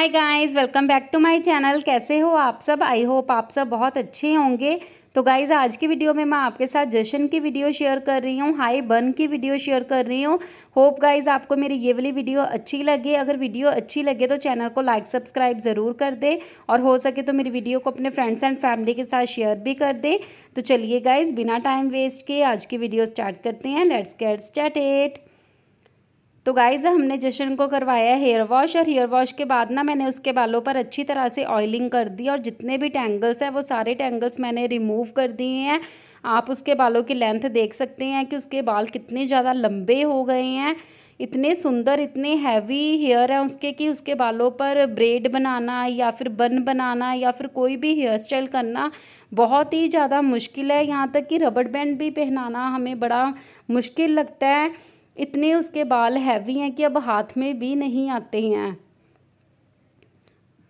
hi guys welcome back to my channel कैसे हो आप सब आई होप आप सब बहुत अच्छे होंगे तो गाइज़ आज की वीडियो में मैं आपके साथ जशन की वीडियो शेयर कर रही हूँ हाई बन की वीडियो शेयर कर रही हूँ होप गाइज़ आपको मेरी ये वाली वीडियो अच्छी लगे अगर वीडियो अच्छी लगे तो चैनल को लाइक सब्सक्राइब ज़रूर कर दे और हो सके तो मेरी वीडियो को अपने फ्रेंड्स एंड फैमिली के साथ शेयर भी कर दे तो चलिए गाइज़ बिना टाइम वेस्ट के आज की वीडियो स्टार्ट करते हैं लेट्स गेट स्टार्ट तो गाइज़ हमने जशन को करवाया हेयर वॉश और हेयर वॉश के बाद ना मैंने उसके बालों पर अच्छी तरह से ऑयलिंग कर दी और जितने भी टैंगल्स हैं वो सारे टैंगल्स मैंने रिमूव कर दिए हैं आप उसके बालों की लेंथ देख सकते हैं कि उसके बाल कितने ज़्यादा लंबे हो गए हैं इतने सुंदर इतने हैवी हेयर हैं उसके कि उसके बालों पर ब्रेड बनाना या फिर बन बनाना या फिर कोई भी हेयर स्टाइल करना बहुत ही ज़्यादा मुश्किल है यहाँ तक कि रबड़ बैंड भी पहनाना हमें बड़ा मुश्किल लगता है इतने उसके बाल हैवी हैं कि अब हाथ में भी नहीं आते हैं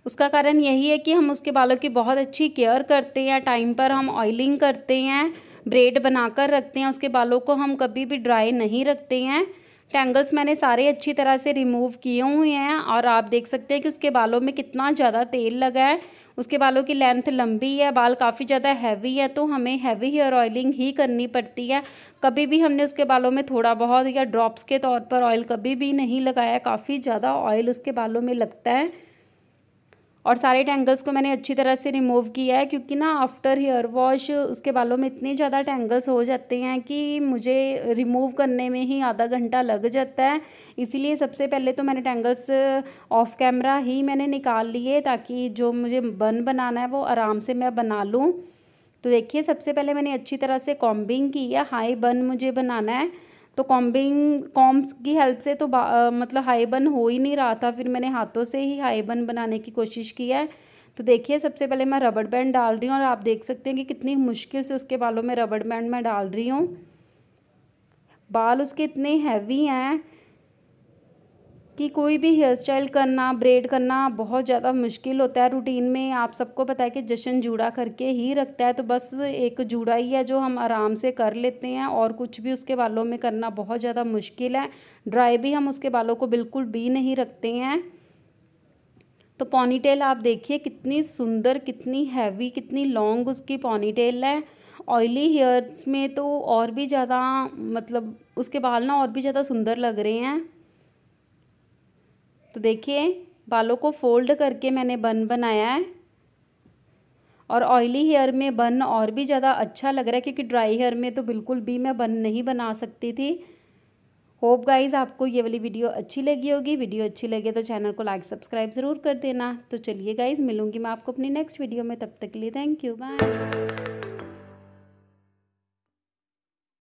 उसका कारण यही है कि हम उसके बालों की बहुत अच्छी केयर करते हैं टाइम पर हम ऑयलिंग करते हैं ब्रेड बनाकर रखते हैं उसके बालों को हम कभी भी ड्राई नहीं रखते हैं टैंगल्स मैंने सारे अच्छी तरह से रिमूव किए हुए हैं और आप देख सकते हैं कि उसके बालों में कितना ज़्यादा तेल लगा है उसके बालों की लेंथ लंबी है बाल काफ़ी ज़्यादा हैवी है तो हमें हैवी हेयर ऑयलिंग ही करनी पड़ती है कभी भी हमने उसके बालों में थोड़ा बहुत या ड्रॉप्स के तौर पर ऑयल कभी भी नहीं लगाया काफ़ी ज़्यादा ऑयल उसके बालों में लगता है और सारे टैंगल्स को मैंने अच्छी तरह से रिमूव किया है क्योंकि ना आफ्टर हेयर वॉश उसके बालों में इतने ज़्यादा टैंगल्स हो जाते हैं कि मुझे रिमूव करने में ही आधा घंटा लग जाता है इसीलिए सबसे पहले तो मैंने टैंगल्स ऑफ कैमरा ही मैंने निकाल लिए ताकि जो मुझे बन बनाना है वो आराम से मैं बना लूँ तो देखिए सबसे पहले मैंने अच्छी तरह से कॉम्बिंग की है हाई बन मुझे बनाना है तो कॉम्बिंग कॉम्ब्स की हेल्प से तो आ, मतलब हाई बन हो ही नहीं रहा था फिर मैंने हाथों से ही हाई बन बनाने की कोशिश की है तो देखिए सबसे पहले मैं रबड़ बैंड डाल रही हूँ और आप देख सकते हैं कि कितनी मुश्किल से उसके बालों में रबड़ बैंड मैं डाल रही हूँ बाल उसके इतने हैवी हैं कि कोई भी हेयर स्टाइल करना ब्रेड करना बहुत ज़्यादा मुश्किल होता है रूटीन में आप सबको पता है कि जशन जूड़ा करके ही रखता है तो बस एक जूड़ा ही है जो हम आराम से कर लेते हैं और कुछ भी उसके बालों में करना बहुत ज़्यादा मुश्किल है ड्राई भी हम उसके बालों को बिल्कुल भी नहीं रखते हैं तो पॉनीटेल आप देखिए कितनी सुंदर कितनी हैवी कितनी लॉन्ग उसकी पॉनीटेल है ऑयली हेयर्स में तो और भी ज़्यादा मतलब उसके बाल ना और भी ज़्यादा सुंदर लग रहे हैं तो देखिए बालों को फोल्ड करके मैंने बन बनाया है और ऑयली हेयर में बन और भी ज़्यादा अच्छा लग रहा है क्योंकि ड्राई हेयर में तो बिल्कुल भी मैं बन नहीं बना सकती थी होप गाइज आपको ये वाली वीडियो अच्छी लगी होगी वीडियो अच्छी लगे तो चैनल को लाइक सब्सक्राइब ज़रूर कर देना तो चलिए गाइज मिलूंगी मैं आपको अपनी नेक्स्ट वीडियो में तब तक के लिए थैंक यू बाय